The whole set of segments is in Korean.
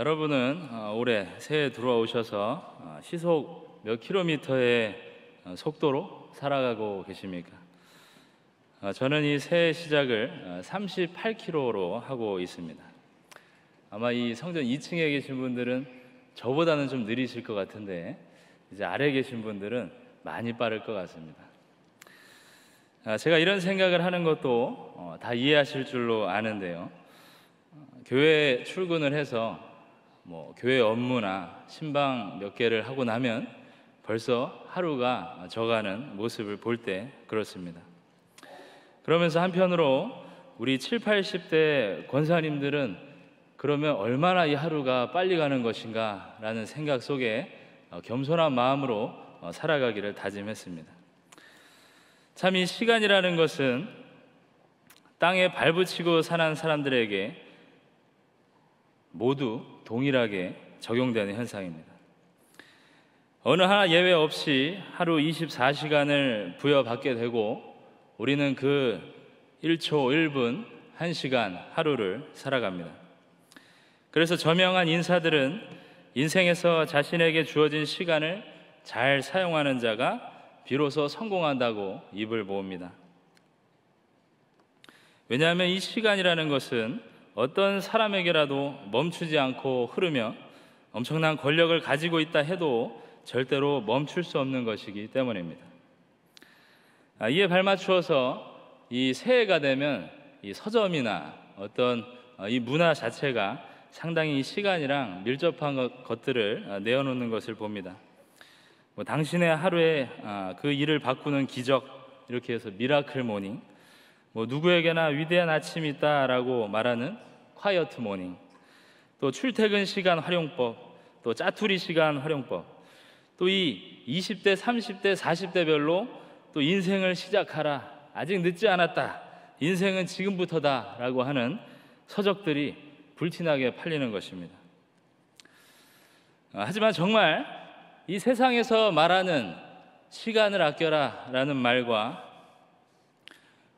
여러분은 어, 올해 새해 들어오셔서 어, 시속 몇 킬로미터의 어, 속도로 살아가고 계십니까? 저는 이 새해 시작을 38km로 하고 있습니다. 아마 이 성전 2층에 계신 분들은 저보다는 좀 느리실 것 같은데 이제 아래 계신 분들은 많이 빠를 것 같습니다. 아, 제가 이런 생각을 하는 것도 다 이해하실 줄로 아는데요. 교회 출근을 해서 뭐 교회 업무나 신방 몇 개를 하고 나면 벌써 하루가 저가는 모습을 볼 때 그렇습니다. 그러면서 한편으로 우리 7, 80대 권사님들은 그러면 얼마나 이 하루가 빨리 가는 것인가 라는 생각 속에 어, 겸손한 마음으로 어, 살아가기를 다짐했습니다. 참 이 시간이라는 것은 땅에 발붙이고 사는 사람들에게 모두 동일하게 적용되는 현상입니다. 어느 하나 예외 없이 하루 24시간을 부여받게 되고 우리는 그 1초 1분 1시간 하루를 살아갑니다. 그래서 저명한 인사들은 인생에서 자신에게 주어진 시간을 잘 사용하는 자가 비로소 성공한다고 입을 모읍니다. 왜냐하면 이 시간이라는 것은 어떤 사람에게라도 멈추지 않고 흐르며 엄청난 권력을 가지고 있다 해도 절대로 멈출 수 없는 것이기 때문입니다. 아, 이에 발맞추어서 이 새해가 되면 이 서점이나 어떤 어, 이 문화 자체가 상당히 시간이랑 밀접한 것들을 어, 내어놓는 것을 봅니다. 뭐 당신의 하루에 아, 그 일을 바꾸는 기적 이렇게 해서 미라클 모닝, 뭐 누구에게나 위대한 아침이 있다라고 말하는 콰이어트 모닝, 또 출퇴근 시간 활용법, 또 짜투리 시간 활용법, 또 이 20대, 30대, 40대별로 또 인생을 시작하라. 아직 늦지 않았다. 인생은 지금부터다. 라고 하는 서적들이 불티나게 팔리는 것입니다. 아, 하지만 정말 이 세상에서 말하는 시간을 아껴라 라는 말과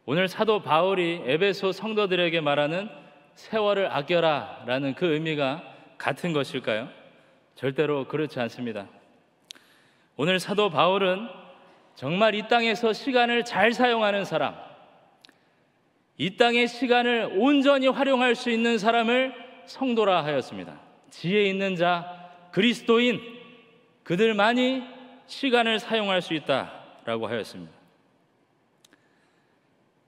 오늘 사도 바울이 에베소 성도들에게 말하는 세월을 아껴라 라는 그 의미가 같은 것일까요? 절대로 그렇지 않습니다. 오늘 사도 바울은 정말 이 땅에서 시간을 잘 사용하는 사람, 이 땅의 시간을 온전히 활용할 수 있는 사람을 성도라 하였습니다. 지혜 있는 자, 그리스도인, 그들만이 시간을 사용할 수 있다라고 하였습니다.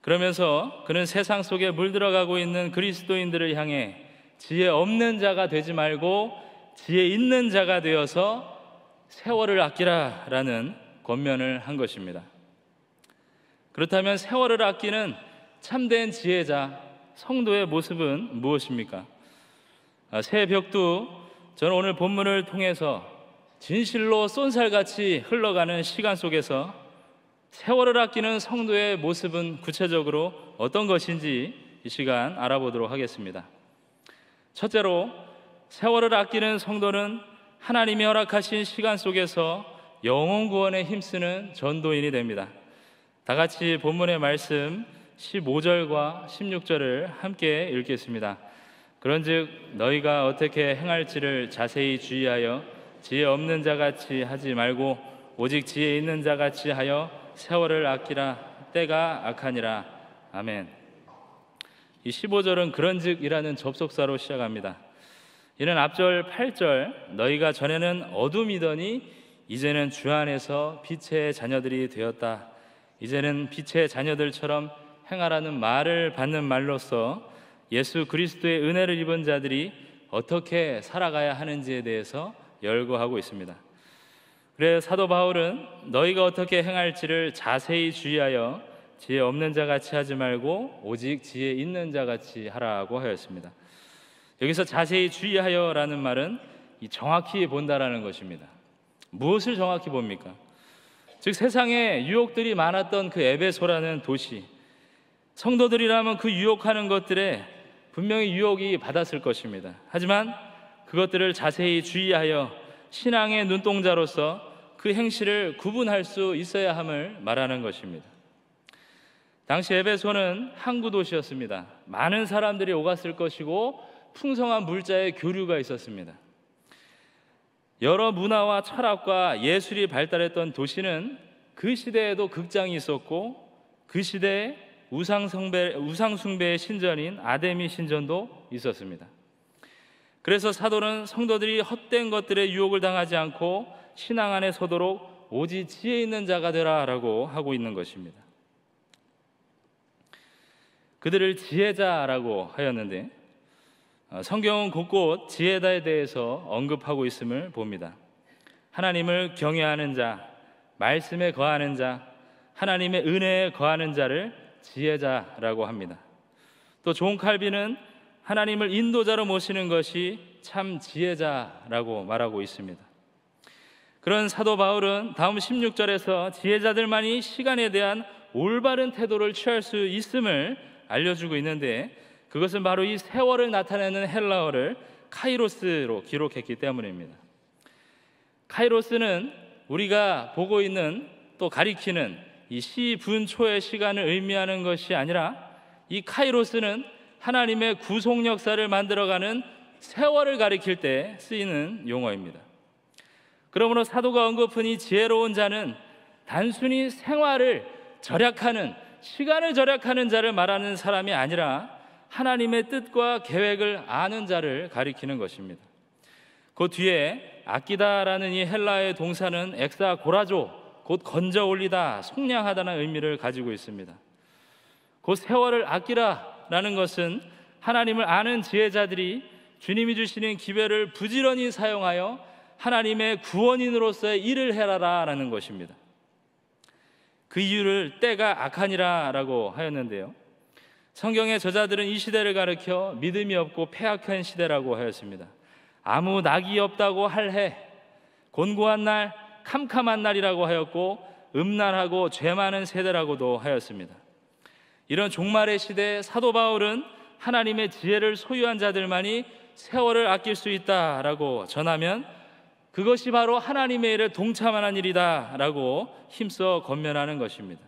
그러면서 그는 세상 속에 물들어가고 있는 그리스도인들을 향해 지혜 없는 자가 되지 말고 지혜 있는 자가 되어서 세월을 아끼라 라는 권면을 한 것입니다. 그렇다면 세월을 아끼는 참된 지혜자, 성도의 모습은 무엇입니까? 아, 새 벽도 저는 오늘 본문을 통해서 진실로 쏜살같이 흘러가는 시간 속에서 세월을 아끼는 성도의 모습은 구체적으로 어떤 것인지 이 시간 알아보도록 하겠습니다. 첫째로 세월을 아끼는 성도는 하나님이 허락하신 시간 속에서 영혼 구원에 힘쓰는 전도인이 됩니다. 다 같이 본문의 말씀 15절과 16절을 함께 읽겠습니다. 그런즉 너희가 어떻게 행할지를 자세히 주의하여 지혜 없는 자 같이 하지 말고 오직 지혜 있는 자 같이 하여 세월을 아끼라 때가 악하니라 아멘. 이 15절은 그런즉이라는 접속사로 시작합니다. 이는 앞절 8절 너희가 전에는 어둠이더니 이제는 주 안에서 빛의 자녀들이 되었다. 이제는 빛의 자녀들처럼 행하라는 말을 받는 말로써 예수 그리스도의 은혜를 입은 자들이 어떻게 살아가야 하는지에 대해서 열거하고 있습니다. 그래 서 사도 바울은 너희가 어떻게 행할지를 자세히 주의하여 지혜 없는 자 같이 하지 말고 오직 지혜 있는 자 같이 하라고 하였습니다. 여기서 자세히 주의하여라는 말은 정확히 본다라는 것입니다. 무엇을 정확히 봅니까? 즉 세상에 유혹들이 많았던 그 에베소라는 도시 성도들이라면 그 유혹하는 것들에 분명히 유혹이 받았을 것입니다. 하지만 그것들을 자세히 주의하여 신앙의 눈동자로서 그 행실을 구분할 수 있어야 함을 말하는 것입니다. 당시 에베소는 항구 도시였습니다. 많은 사람들이 오갔을 것이고 풍성한 물자의 교류가 있었습니다. 여러 문화와 철학과 예술이 발달했던 도시는 그 시대에도 극장이 있었고 그 시대에 우상 숭배의 신전인 아데미 신전도 있었습니다. 그래서 사도는 성도들이 헛된 것들의 유혹을 당하지 않고 신앙 안에 서도록 오지 지혜 있는 자가 되라라고 하고 있는 것입니다. 그들을 지혜자라고 하였는데 어, 성경은 곳곳 지혜자에 대해서 언급하고 있음을 봅니다. 하나님을 경외하는 자, 말씀에 거하는 자, 하나님의 은혜에 거하는 자를 지혜자라고 합니다. 또존 칼빈은 하나님을 인도자로 모시는 것이 참 지혜자라고 말하고 있습니다. 그런 사도 바울은 다음 16절에서 지혜자들만이 시간에 대한 올바른 태도를 취할 수 있음을 알려주고 있는데 그것은 바로 이 세월을 나타내는 헬라어를 카이로스로 기록했기 때문입니다. 카이로스는 우리가 보고 있는 또 가리키는 이 시분초의 시간을 의미하는 것이 아니라 이 카이로스는 하나님의 구속 역사를 만들어가는 세월을 가리킬 때 쓰이는 용어입니다. 그러므로 사도가 언급한 이 지혜로운 자는 단순히 생활을 절약하는 시간을 절약하는 자를 말하는 사람이 아니라 하나님의 뜻과 계획을 아는 자를 가리키는 것입니다. 그 뒤에 아끼다라는 이 헬라의 동사는 엑사 고라조 곧 건져 올리다, 속량하다는 의미를 가지고 있습니다. 곧그 세월을 아끼라 라는 것은 하나님을 아는 지혜자들이 주님이 주시는 기회를 부지런히 사용하여 하나님의 구원인으로서의 일을 해라라 라는 것입니다. 그 이유를 때가 악하니라 라고 하였는데요. 성경의 저자들은 이 시대를 가르켜 믿음이 없고 폐악한 시대라고 하였습니다. 아무 낙이 없다고 할 해, 곤고한 날, 캄캄한 날이라고 하였고, 음란하고 죄 많은 세대라고도 하였습니다. 이런 종말의 시대 에 사도 바울은 하나님의 지혜를 소유한 자들만이 세월을 아낄 수 있다라고 전하면 그것이 바로 하나님의 일에 동참하는 일이다라고 힘써 건면하는 것입니다.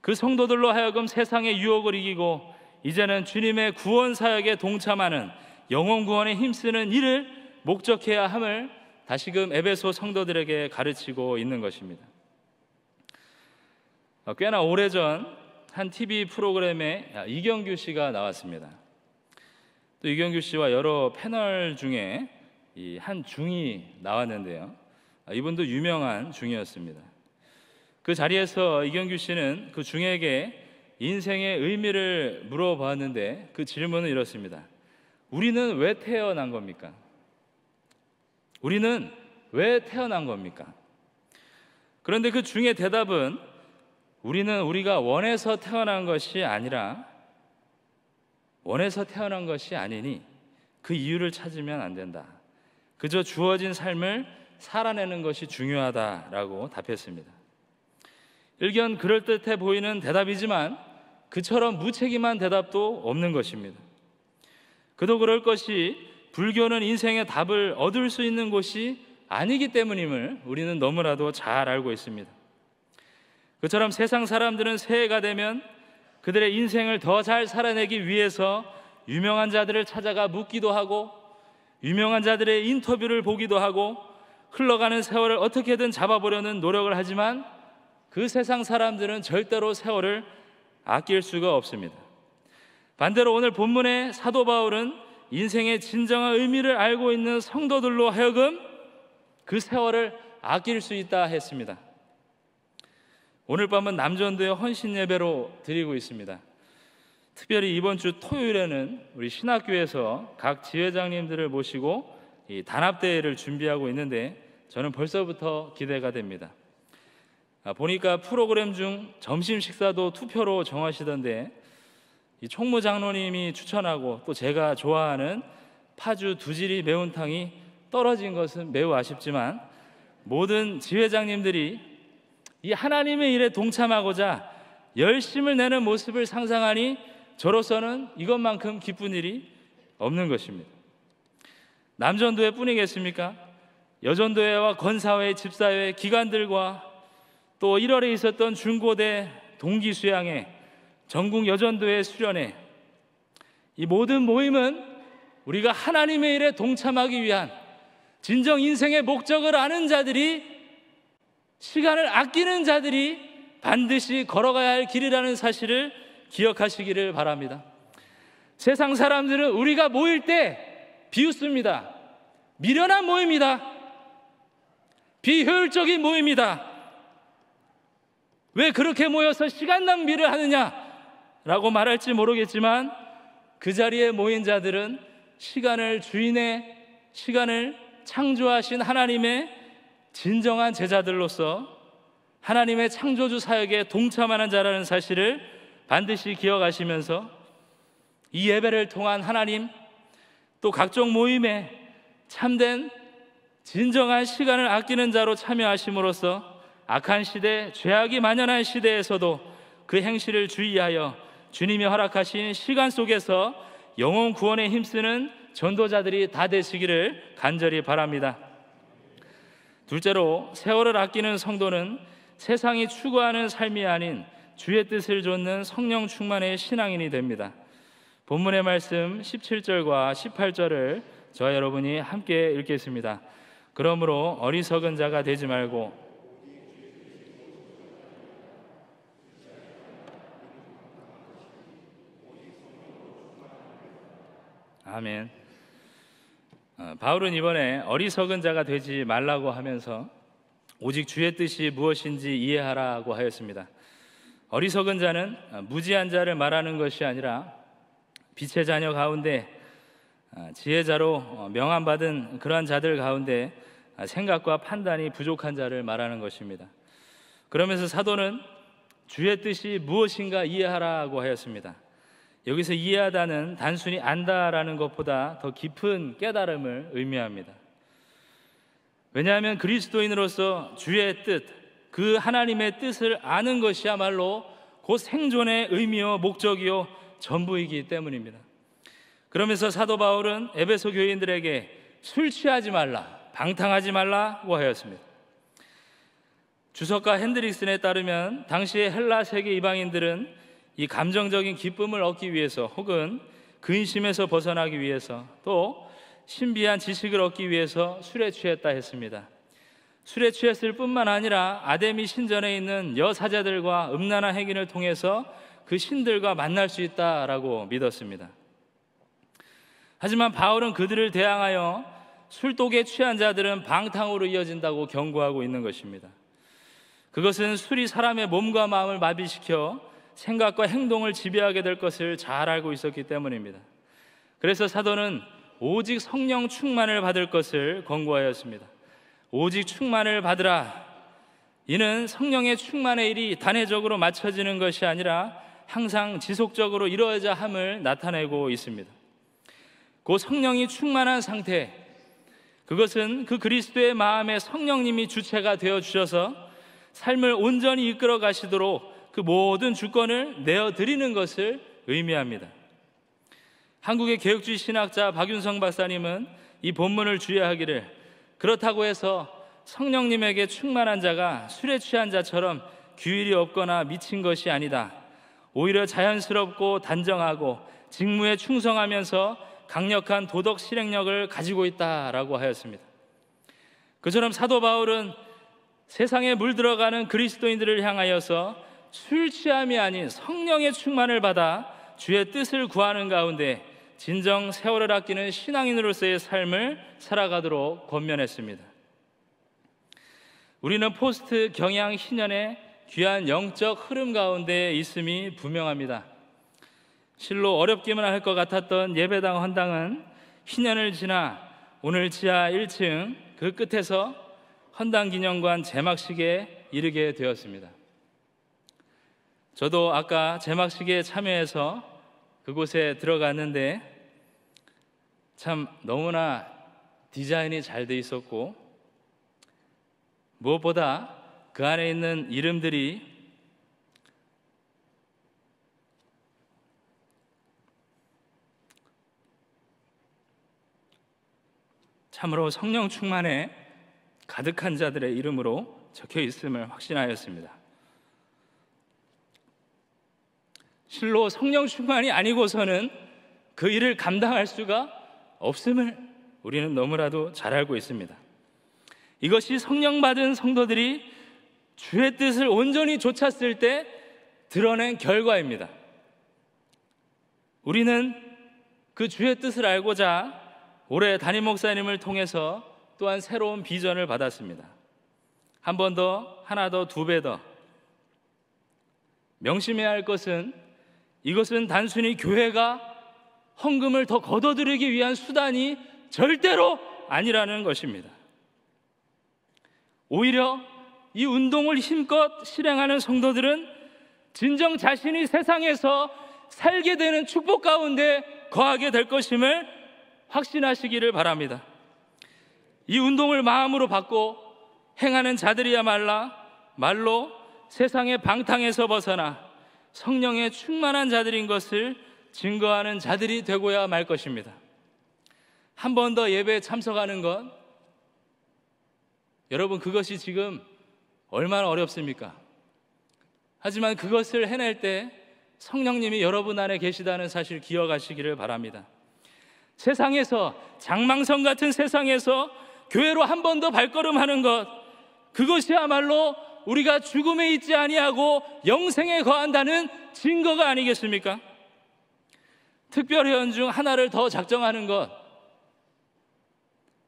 그 성도들로 하여금 세상의 유혹을 이기고 이제는 주님의 구원 사역에 동참하는 영혼 구원에 힘쓰는 일을 목적해야 함을 다시금 에베소 성도들에게 가르치고 있는 것입니다. 어, 꽤나 오래전 한 TV 프로그램에 아, 이경규 씨가 나왔습니다. 또 이경규 씨와 여러 패널 중에 한 중이 나왔는데요. 아, 이분도 유명한 중이었습니다. 그 자리에서 이경규 씨는 그 중에게 인생의 의미를 물어봤는데 그 질문은 이렇습니다. 우리는 왜 태어난 겁니까? 우리는 왜 태어난 겁니까? 그런데 그 중에 대답은 우리는 우리가 원해서 태어난 것이 아니라 원해서 태어난 것이 아니니 그 이유를 찾으면 안 된다. 그저 주어진 삶을 살아내는 것이 중요하다라고 답했습니다. 일견 그럴듯해 보이는 대답이지만 그처럼 무책임한 대답도 없는 것입니다. 그도 그럴 것이 불교는 인생의 답을 얻을 수 있는 곳이 아니기 때문임을 우리는 너무나도 잘 알고 있습니다. 그처럼 세상 사람들은 새해가 되면 그들의 인생을 더 잘 살아내기 위해서 유명한 자들을 찾아가 묻기도 하고 유명한 자들의 인터뷰를 보기도 하고 흘러가는 세월을 어떻게든 잡아보려는 노력을 하지만 그 세상 사람들은 절대로 세월을 아낄 수가 없습니다. 반대로 오늘 본문의 사도 바울은 인생의 진정한 의미를 알고 있는 성도들로 하여금 그 세월을 아낄 수 있다 했습니다. 오늘 밤은 남전도의 헌신 예배로 드리고 있습니다. 특별히 이번 주 토요일에는 우리 신학교에서 각 지회장님들을 모시고 단합대회를 준비하고 있는데 저는 벌써부터 기대가 됩니다. 아, 보니까 프로그램 중 점심 식사도 투표로 정하시던데 이 총무장로님이 추천하고 또 제가 좋아하는 파주 두지리 매운탕이 떨어진 것은 매우 아쉽지만 모든 지회장님들이 이 하나님의 일에 동참하고자 열심을 내는 모습을 상상하니 저로서는 이것만큼 기쁜 일이 없는 것입니다. 남전도회 뿐이겠습니까? 여전도회와 건사회, 집사회, 기관들과 또 1월에 있었던 중고대 동기 수양회, 전국 여전도회 수련회 이 모든 모임은 우리가 하나님의 일에 동참하기 위한 진정 인생의 목적을 아는 자들이 시간을 아끼는 자들이 반드시 걸어가야 할 길이라는 사실을 기억하시기를 바랍니다. 세상 사람들은 우리가 모일 때 비웃습니다. 미련한 모임이다. 비효율적인 모임이다. 왜 그렇게 모여서 시간 낭비를 하느냐? 라고 말할지 모르겠지만 그 자리에 모인 자들은 시간을 주인의 시간을 창조하신 하나님의 진정한 제자들로서 하나님의 창조주 사역에 동참하는 자라는 사실을 반드시 기억하시면서 이 예배를 통한 하나님 또 각종 모임에 참된 진정한 시간을 아끼는 자로 참여하심으로써 악한 시대, 죄악이 만연한 시대에서도 그 행실을 주의하여 주님이 허락하신 시간 속에서 영혼 구원에 힘쓰는 전도자들이 다 되시기를 간절히 바랍니다. 둘째로 세월을 아끼는 성도는 세상이 추구하는 삶이 아닌 주의 뜻을 좇는 성령 충만의 신앙인이 됩니다. 본문의 말씀 17절과 18절을 저 여러분이 함께 읽겠습니다. 그러므로 어리석은 자가 되지 말고 아멘. 어, 바울은 이번에 어리석은 자가 되지 말라고 하면서 오직 주의 뜻이 무엇인지 이해하라고 하였습니다. 어리석은 자는 어, 무지한 자를 말하는 것이 아니라 빛의 자녀 가운데 어, 지혜자로 명함받은 그러한 자들 가운데 생각과 판단이 부족한 자를 말하는 것입니다. 그러면서 사도는 주의 뜻이 무엇인가 이해하라고 하였습니다. 여기서 이해하다는 단순히 안다라는 것보다 더 깊은 깨달음을 의미합니다. 왜냐하면 그리스도인으로서 주의 뜻, 그 하나님의 뜻을 아는 것이야말로 곧 생존의 의미요, 목적이요, 전부이기 때문입니다. 그러면서 사도 바울은 에베소 교인들에게 술 취하지 말라, 방탕하지 말라고 하였습니다. 주석가 핸드릭슨에 따르면 당시의 헬라 세계 이방인들은 이 감정적인 기쁨을 얻기 위해서 혹은 근심에서 벗어나기 위해서 또 신비한 지식을 얻기 위해서 술에 취했다 했습니다. 술에 취했을 뿐만 아니라 아데미 신전에 있는 여사자들과 음란한 행위를 통해서 그 신들과 만날 수 있다라고 믿었습니다. 하지만 바울은 그들을 대항하여 술독에 취한 자들은 방탕으로 이어진다고 경고하고 있는 것입니다. 그것은 술이 사람의 몸과 마음을 마비시켜 생각과 행동을 지배하게 될 것을 잘 알고 있었기 때문입니다. 그래서 사도는 오직 성령 충만을 받을 것을 권고하였습니다. 오직 충만을 받으라. 이는 성령의 충만의 일이 단회적으로 맞춰지는 것이 아니라 항상 지속적으로 이루어져 함을 나타내고 있습니다. 그 성령이 충만한 상태, 그것은 그 그리스도의 마음에 성령님이 주체가 되어 주셔서 삶을 온전히 이끌어 가시도록 그 모든 주권을 내어드리는 것을 의미합니다. 한국의 개혁주의 신학자 박윤성 박사님은 이 본문을 주의하기를 그렇다고 해서 성령님에게 충만한 자가 술에 취한 자처럼 규율이 없거나 미친 것이 아니다. 오히려 자연스럽고 단정하고 직무에 충성하면서 강력한 도덕 실행력을 가지고 있다라고 하였습니다. 그처럼 사도 바울은 세상에 물들어가는 그리스도인들을 향하여서 술 취함이 아닌 성령의 충만을 받아 주의 뜻을 구하는 가운데 진정 세월을 아끼는 신앙인으로서의 삶을 살아가도록 권면했습니다. 우리는 포스트 경향 희년의 귀한 영적 흐름 가운데 있음이 분명합니다. 실로 어렵기만 할 것 같았던 예배당 헌당은 희년을 지나 오늘 지하 1층 그 끝에서 헌당 기념관 제막식에 이르게 되었습니다. 저도 아까 제막식에 참여해서 그곳에 들어갔는데 참 너무나 디자인이 잘 돼 있었고 무엇보다 그 안에 있는 이름들이 참으로 성령 충만에 가득한 자들의 이름으로 적혀 있음을 확신하였습니다. 실로 성령 충만이 아니고서는 그 일을 감당할 수가 없음을 우리는 너무나도 잘 알고 있습니다. 이것이 성령 받은 성도들이 주의 뜻을 온전히 좇았을 때 드러낸 결과입니다. 우리는 그 주의 뜻을 알고자 올해 담임 목사님을 통해서 또한 새로운 비전을 받았습니다. 한 번 더, 하나 더, 두 배 더. 명심해야 할 것은 이것은 단순히 교회가 헌금을 더거둬들이기 위한 수단이 절대로 아니라는 것입니다. 오히려 이 운동을 힘껏 실행하는 성도들은 진정 자신이 세상에서 살게 되는 축복 가운데 거하게 될 것임을 확신하시기를 바랍니다. 이 운동을 마음으로 받고 행하는 자들이야말로 말로 세상의 방탕에서 벗어나 성령에 충만한 자들인 것을 증거하는 자들이 되고야 말 것입니다. 한 번 더 예배에 참석하는 것, 여러분 그것이 지금 얼마나 어렵습니까? 하지만 그것을 해낼 때 성령님이 여러분 안에 계시다는 사실 기억하시기를 바랍니다. 세상에서 장망성 같은 세상에서 교회로 한 번 더 발걸음하는 것 그것이야말로 우리가 죽음에 있지 아니하고 영생에 거한다는 증거가 아니겠습니까? 특별회원 중 하나를 더 작정하는 것.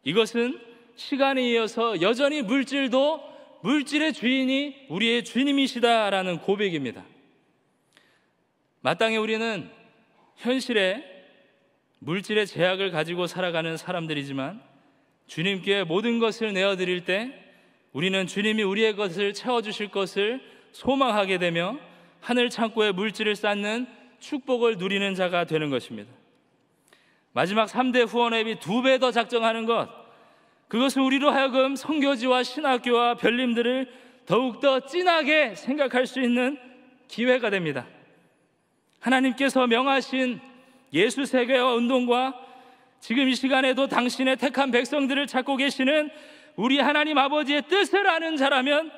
이것은 시간에 이어서 여전히 물질도 물질의 주인이 우리의 주님이시다라는 고백입니다. 마땅히 우리는 현실에 물질의 제약을 가지고 살아가는 사람들이지만 주님께 모든 것을 내어드릴 때 우리는 주님이 우리의 것을 채워주실 것을 소망하게 되며 하늘 창고에 물질을 쌓는 축복을 누리는 자가 되는 것입니다. 마지막 3대 후원 앱이 두배 더 작정하는 것. 그것은 우리로 하여금 성교지와 신학교와 별림들을 더욱더 진하게 생각할 수 있는 기회가 됩니다. 하나님께서 명하신 예수 세계와 운동과 지금 이 시간에도 당신의 택한 백성들을 찾고 계시는 우리 하나님 아버지의 뜻을 아는 자라면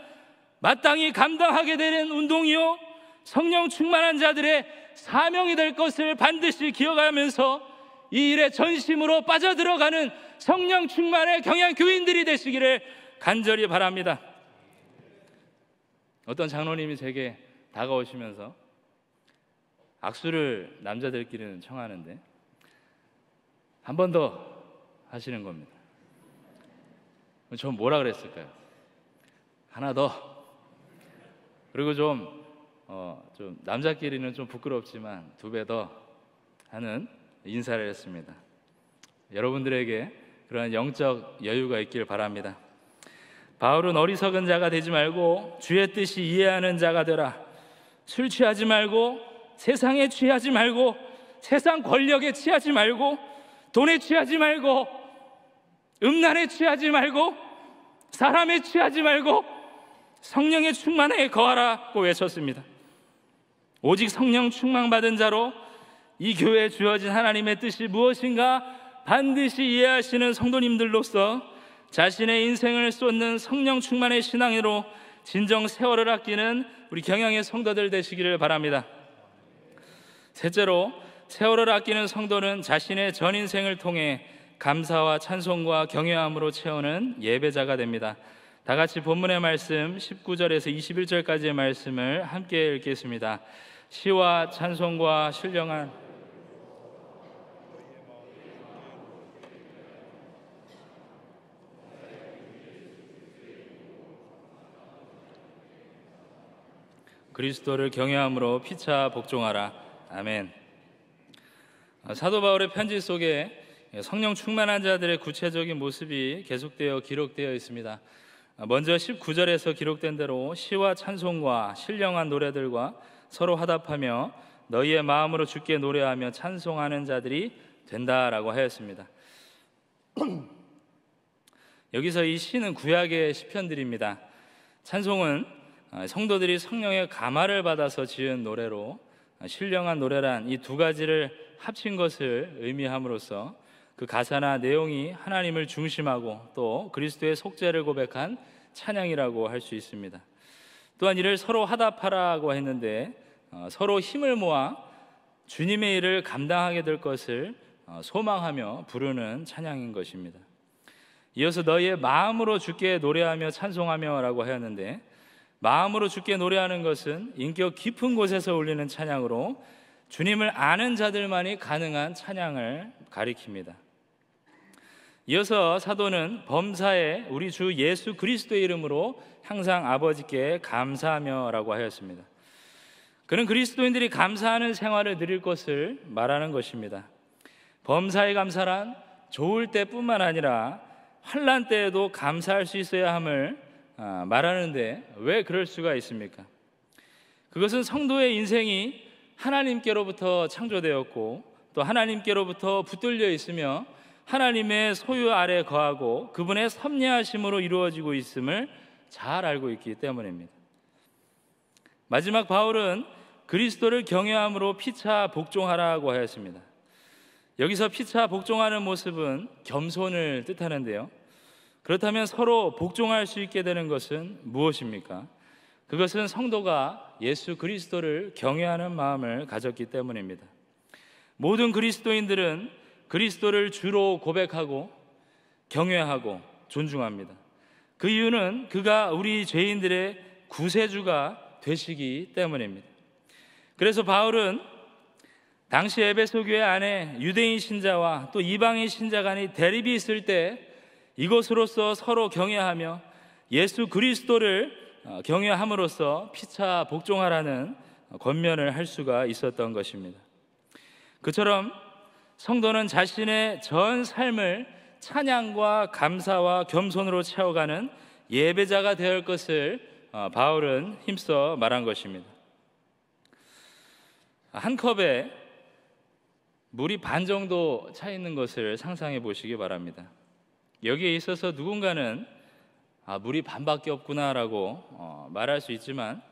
마땅히 감당하게 되는 운동이요 성령 충만한 자들의 사명이 될 것을 반드시 기억하면서 이 일에 전심으로 빠져들어가는 성령 충만의 경향 교인들이 되시기를 간절히 바랍니다. 어떤 장로님이 제게 다가오시면서 악수를 남자들끼리는 청하는데 한 번 더 하시는 겁니다. 전 뭐라 그랬을까요? 하나 더. 그리고 좀, 어, 좀 남자끼리는 좀 부끄럽지만 두 배 더 하는 인사를 했습니다. 여러분들에게 그런 영적 여유가 있길 바랍니다. 바울은 어리석은 자가 되지 말고 주의 뜻이 이해하는 자가 되라. 술 취하지 말고 세상에 취하지 말고 세상 권력에 취하지 말고 돈에 취하지 말고 음란에 취하지 말고 사람에 취하지 말고 성령의 충만에 거하라고 외쳤습니다. 오직 성령 충만받은 자로 이 교회에 주어진 하나님의 뜻이 무엇인가 반드시 이해하시는 성도님들로서 자신의 인생을 쏟는 성령 충만의 신앙으로 진정 세월을 아끼는 우리 경향의 성도들 되시기를 바랍니다. 셋째로 세월을 아끼는 성도는 자신의 전 인생을 통해 감사와 찬송과 경외함으로 채우는 예배자가 됩니다. 다 같이 본문의 말씀 19절에서 21절까지의 말씀을 함께 읽겠습니다. 시와 찬송과 신령한 그리스도를 경외함으로 피차 복종하라. 아멘. 사도 바울의 편지 속에 예, 성령 충만한 자들의 구체적인 모습이 계속되어 기록되어 있습니다. 아, 먼저 19절에서 기록된 대로 시와 찬송과 신령한 노래들과 서로 화답하며 너희의 마음으로 주께 노래하며 찬송하는 자들이 된다라고 하였습니다. 여기서 이 시는 구약의 시편들입니다. 찬송은 아, 성도들이 성령의 감화를 받아서 지은 노래로 아, 신령한 노래란 이 두 가지를 합친 것을 의미함으로써 그 가사나 내용이 하나님을 중심하고 또 그리스도의 속죄를 고백한 찬양이라고 할 수 있습니다. 또한 이를 서로 하답하라고 했는데 어, 서로 힘을 모아 주님의 일을 감당하게 될 것을 어, 소망하며 부르는 찬양인 것입니다. 이어서 너희의 마음으로 주께 노래하며 찬송하며라고 하였는데 마음으로 주께 노래하는 것은 인격 깊은 곳에서 울리는 찬양으로 주님을 아는 자들만이 가능한 찬양을 가리킵니다. 이어서 사도는 범사에 우리 주 예수 그리스도의 이름으로 항상 아버지께 감사하며라고 하였습니다. 그는 그리스도인들이 감사하는 생활을 드릴 것을 말하는 것입니다. 범사의 감사란 좋을 때뿐만 아니라 환란 때에도 감사할 수 있어야 함을 아, 말하는데 왜 그럴 수가 있습니까? 그것은 성도의 인생이 하나님께로부터 창조되었고 또 하나님께로부터 붙들려 있으며 하나님의 소유 아래 거하고 그분의 섭리하심으로 이루어지고 있음을 잘 알고 있기 때문입니다. 마지막 바울은 그리스도를 경외함으로 피차 복종하라고 하였습니다. 여기서 피차 복종하는 모습은 겸손을 뜻하는데요. 그렇다면 서로 복종할 수 있게 되는 것은 무엇입니까? 그것은 성도가 예수 그리스도를 경외하는 마음을 가졌기 때문입니다. 모든 그리스도인들은 그리스도를 주로 고백하고 경외하고 존중합니다. 그 이유는 그가 우리 죄인들의 구세주가 되시기 때문입니다. 그래서 바울은 당시 에베소 교회 안에 유대인 신자와 또 이방인 신자 간이 대립이 있을 때 이것으로서 서로 경외하며 예수 그리스도를 어, 경외함으로써 피차 복종하라는 권면을 할 수가 있었던 것입니다. 그처럼 성도는 자신의 전 삶을 찬양과 감사와 겸손으로 채워가는 예배자가 되을 것을 어, 바울은 힘써 말한 것입니다. 한 컵에 물이 반 정도 차 있는 것을 상상해 보시기 바랍니다. 여기에 있어서 누군가는 아, 물이 반밖에 없구나라고 어, 말할 수 있지만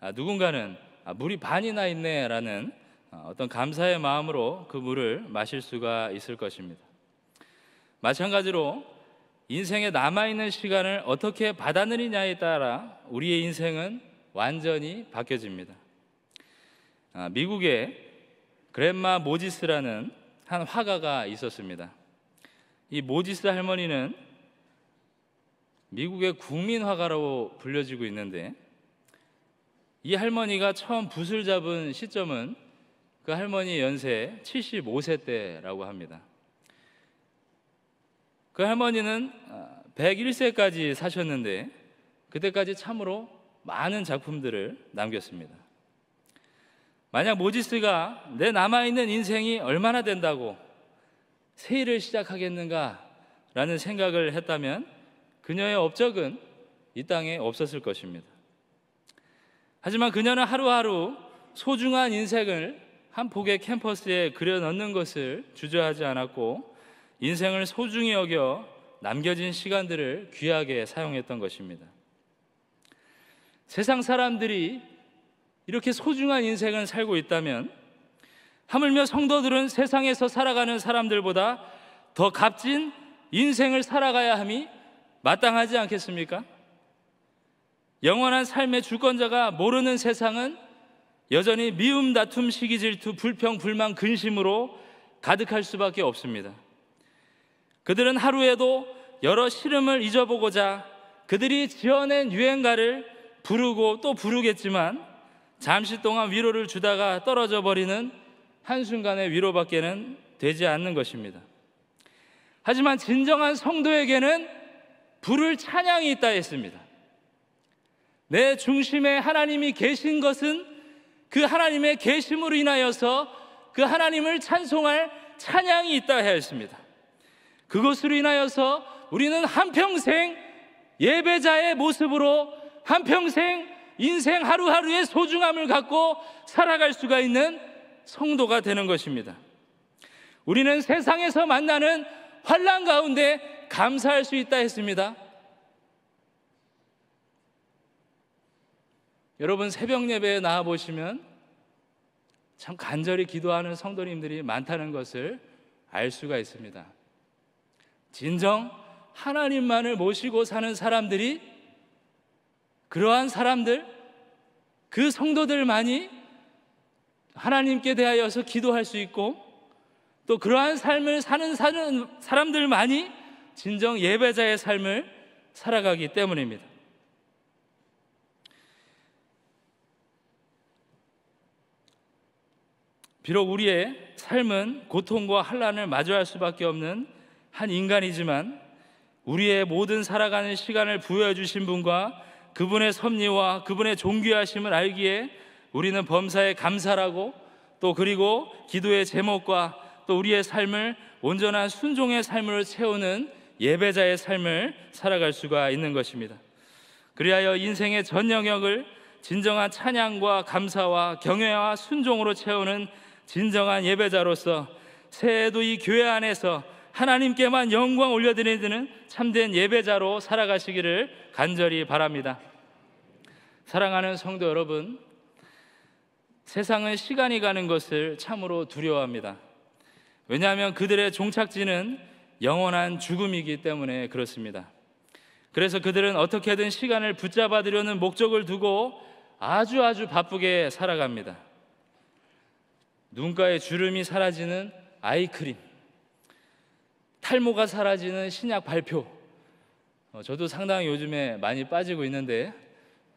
아, 누군가는 아, 물이 반이나 있네라는 아, 어떤 감사의 마음으로 그 물을 마실 수가 있을 것입니다. 마찬가지로 인생에 남아있는 시간을 어떻게 받아들이냐에 따라 우리의 인생은 완전히 바뀌어집니다. 아, 미국의 그랜마 모지스라는 한 화가가 있었습니다. 이 모지스 할머니는 미국의 국민 화가로 불려지고 있는데 이 할머니가 처음 붓을 잡은 시점은 그 할머니 연세 75세 때라고 합니다. 그 할머니는 101세까지 아, 사셨는데 그때까지 참으로 많은 작품들을 남겼습니다. 만약 모지스가 내 남아있는 인생이 얼마나 된다고 세일을 시작하겠는가 라는 생각을 했다면 그녀의 업적은 이 땅에 없었을 것입니다. 하지만 그녀는 하루하루 소중한 인생을 한 폭의 캠퍼스에 그려넣는 것을 주저하지 않았고 인생을 소중히 여겨 남겨진 시간들을 귀하게 사용했던 것입니다. 세상 사람들이 이렇게 소중한 인생을 살고 있다면 하물며 성도들은 세상에서 살아가는 사람들보다 더 값진 인생을 살아가야 함이 마땅하지 않겠습니까? 영원한 삶의 주권자가 모르는 세상은 여전히 미움, 다툼, 시기, 질투, 불평, 불만, 근심으로 가득할 수밖에 없습니다. 그들은 하루에도 여러 시름을 잊어보고자 그들이 지어낸 유행가를 부르고 또 부르겠지만 잠시 동안 위로를 주다가 떨어져 버리는 한순간의 위로밖에는 되지 않는 것입니다. 하지만 진정한 성도에게는 부를 찬양이 있다 했습니다. 내 중심에 하나님이 계신 것은 그 하나님의 계심으로 인하여서 그 하나님을 찬송할 찬양이 있다 하였습니다. 그것으로 인하여서 우리는 한평생 예배자의 모습으로 한평생 인생 하루하루의 소중함을 갖고 살아갈 수가 있는 성도가 되는 것입니다. 우리는 세상에서 만나는 환란 가운데 감사할 수 있다 했습니다. 여러분 새벽 예배에 나와 보시면 참 간절히 기도하는 성도님들이 많다는 것을 알 수가 있습니다. 진정 하나님만을 모시고 사는 사람들이 그러한 사람들 그 성도들만이 하나님께 대하여서 기도할 수 있고 또 그러한 삶을 사는, 사는 사람들만이 진정 예배자의 삶을 살아가기 때문입니다. 비록 우리의 삶은 고통과 한란을 마주할 수밖에 없는 한 인간이지만 우리의 모든 살아가는 시간을 부여해 주신 분과 그분의 섭리와 그분의 존귀하심을 알기에 우리는 범사에 감사라고 또 그리고 기도의 제목과 또 우리의 삶을 온전한 순종의 삶을 채우는 예배자의 삶을 살아갈 수가 있는 것입니다. 그리하여 인생의 전 영역을 진정한 찬양과 감사와 경외와 순종으로 채우는 진정한 예배자로서 새해에도 이 교회 안에서 하나님께만 영광 올려드리는 참된 예배자로 살아가시기를 간절히 바랍니다. 사랑하는 성도 여러분, 세상은 시간이 가는 것을 참으로 두려워합니다. 왜냐하면 그들의 종착지는 영원한 죽음이기 때문에 그렇습니다. 그래서 그들은 어떻게든 시간을 붙잡아들려는 목적을 두고 아주 아주 바쁘게 살아갑니다. 눈가에 주름이 사라지는 아이크림, 탈모가 사라지는 신약 발표. 어, 저도 상당히 요즘에 많이 빠지고 있는데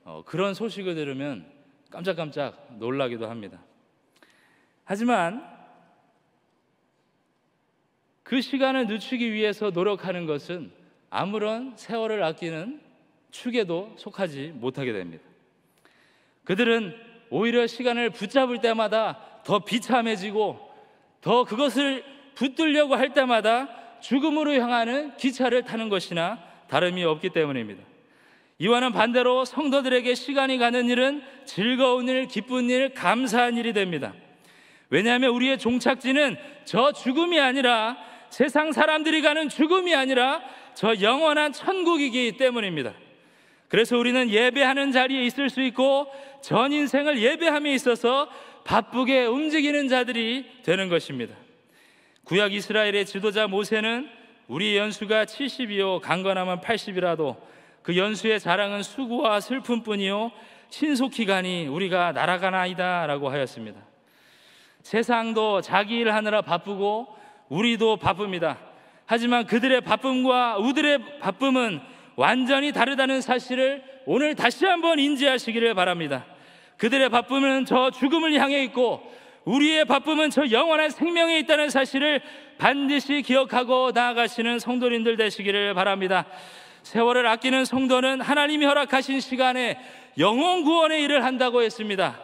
어, 그런 소식을 들으면 깜짝깜짝 놀라기도 합니다. 하지만 그 시간을 늦추기 위해서 노력하는 것은 아무런 세월을 아끼는 축에도 속하지 못하게 됩니다. 그들은 오히려 시간을 붙잡을 때마다 더 비참해지고 더 그것을 붙들려고 할 때마다 죽음으로 향하는 기차를 타는 것이나 다름이 없기 때문입니다. 이와는 반대로 성도들에게 시간이 가는 일은 즐거운 일, 기쁜 일, 감사한 일이 됩니다. 왜냐하면 우리의 종착지는 저 죽음이 아니라 세상 사람들이 가는 죽음이 아니라 저 영원한 천국이기 때문입니다. 그래서 우리는 예배하는 자리에 있을 수 있고 전 인생을 예배함에 있어서 바쁘게 움직이는 자들이 되는 것입니다. 구약 이스라엘의 지도자 모세는 우리 연수가 70이요 강건하면 80이라도 그 연수의 자랑은 수고와 슬픔뿐이요 신속히 가니 우리가 날아가나이다라고 하였습니다. 세상도 자기 일 하느라 바쁘고 우리도 바쁩니다. 하지만 그들의 바쁨과 우들의 바쁨은 완전히 다르다는 사실을 오늘 다시 한번 인지하시기를 바랍니다. 그들의 바쁨은 저 죽음을 향해 있고 우리의 바쁨은 저 영원한 생명에 있다는 사실을 반드시 기억하고 나아가시는 성도님들 되시기를 바랍니다. 세월을 아끼는 성도는 하나님이 허락하신 시간에 영혼 구원의 일을 한다고 했습니다.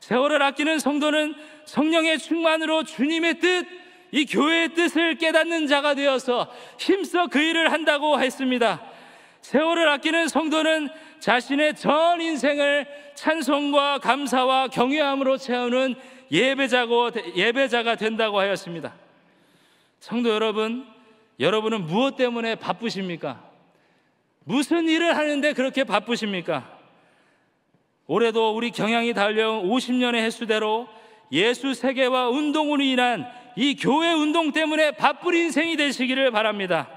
세월을 아끼는 성도는 성령의 충만으로 주님의 뜻, 이 교회의 뜻을 깨닫는 자가 되어서 힘써 그 일을 한다고 했습니다. 세월을 아끼는 성도는 자신의 전 인생을 찬송과 감사와 경외함으로 채우는 예배자고, 예배자가 된다고 하였습니다. 성도 여러분, 여러분은 무엇 때문에 바쁘십니까? 무슨 일을 하는데 그렇게 바쁘십니까? 올해도 우리 경향이 달려온 50년의 해수대로 예수 세계와 운동으로 인한 이 교회 운동 때문에 바쁜 인생이 되시기를 바랍니다.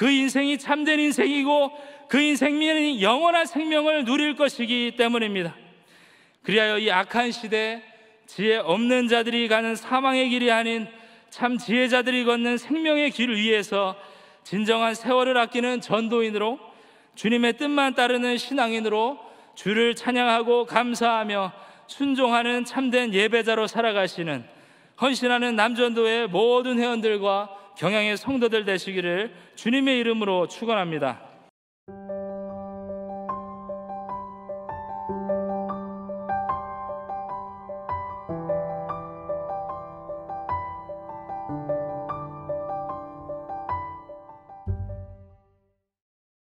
그 인생이 참된 인생이고 그 인생이 영원한 생명을 누릴 것이기 때문입니다. 그리하여 이 악한 시대 지혜 없는 자들이 가는 사망의 길이 아닌 참 지혜자들이 걷는 생명의 길을 위해서 진정한 세월을 아끼는 전도인으로 주님의 뜻만 따르는 신앙인으로 주를 찬양하고 감사하며 순종하는 참된 예배자로 살아가시는 헌신하는 남전도의 모든 회원들과 경향의 성도들 되시기를 주님의 이름으로 축원합니다.